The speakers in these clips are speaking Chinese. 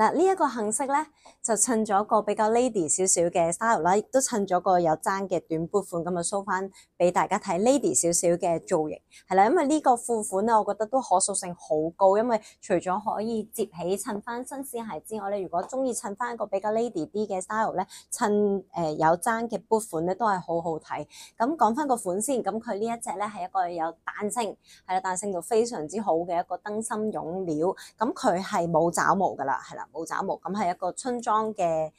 嗱，呢一個杏式咧，就襯咗個比較 lady 少少嘅 style 啦，亦都襯咗個有爭嘅短 boot 款咁啊，show 翻俾大家睇 lady 少少嘅造型，係啦，因為呢個款咧，我覺得都可塑性好高，因為除咗可以摺起襯翻新絲鞋之外咧，如果中意襯翻一個比較 lady 啲嘅 style 咧，襯誒有爭嘅 boot 款咧都係好好睇。咁講翻個款先，咁佢呢一隻咧係一個有彈性，係啦，彈性度非常之好嘅一個燈芯絨料，咁佢係冇爪毛噶啦，係啦。冇皺毛，咁係一個春裝嘅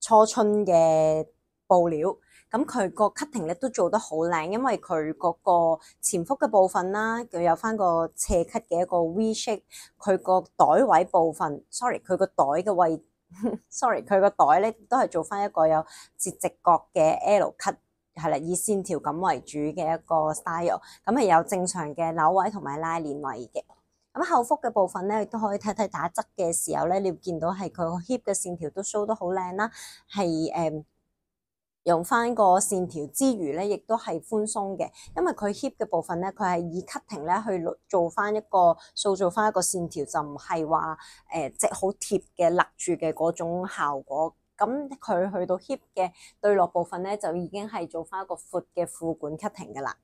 初春嘅布料，咁佢個 cutting 咧都做得好靚，因為佢嗰個前腹嘅部分啦，佢有翻個斜 cut 嘅一個 V shape，佢個袋位部分，sorry，佢個袋嘅位，sorry，佢個袋咧都係做翻一個有折直角嘅 L cut，係啦，以線條感為主嘅一個 style，咁係有正常嘅扭位同埋拉鏈位嘅。咁後腹嘅部分咧，亦都可以睇睇打側嘅時候咧，你會見到係佢個 hip 嘅線條都 show 得好靚啦，係用翻個線條之餘咧，亦都係寬鬆嘅，因為佢 hip 嘅部分咧，佢係以 cutting 咧去做翻一個塑造翻一個線條，就唔係話誒即好貼嘅勒住嘅嗰種效果。咁佢去到 hip 嘅對落部分咧，就已經係做翻一個闊嘅褲管 cutting 噶啦，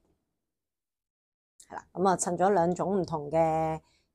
係啦。咁啊，襯咗兩種唔同嘅。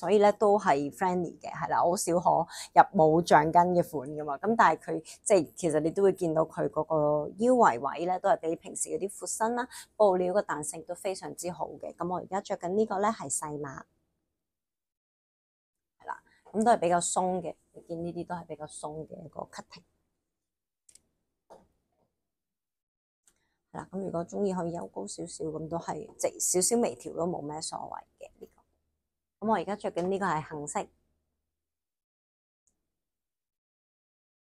所以咧都係 friendly 嘅，係啦，好少可入冇橡筋嘅款噶嘛。咁但係佢即係其實你都會見到佢嗰個腰圍位咧，都係比平時嗰啲闊身啦，布料嘅彈性都非常之好嘅。咁我而家着緊呢個咧係細碼，係啦，咁都係比較鬆嘅。你見呢啲都係比較鬆嘅一個 cutting。係啦，咁如果中意可以有高少少，咁都係直少少微調都冇咩所謂嘅。咁我而家着紧呢个系杏色。